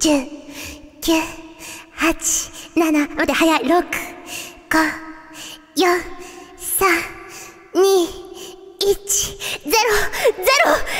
十、九、八、七、待って、早い、六、五、四、三、二、一、ゼロ、ゼロ、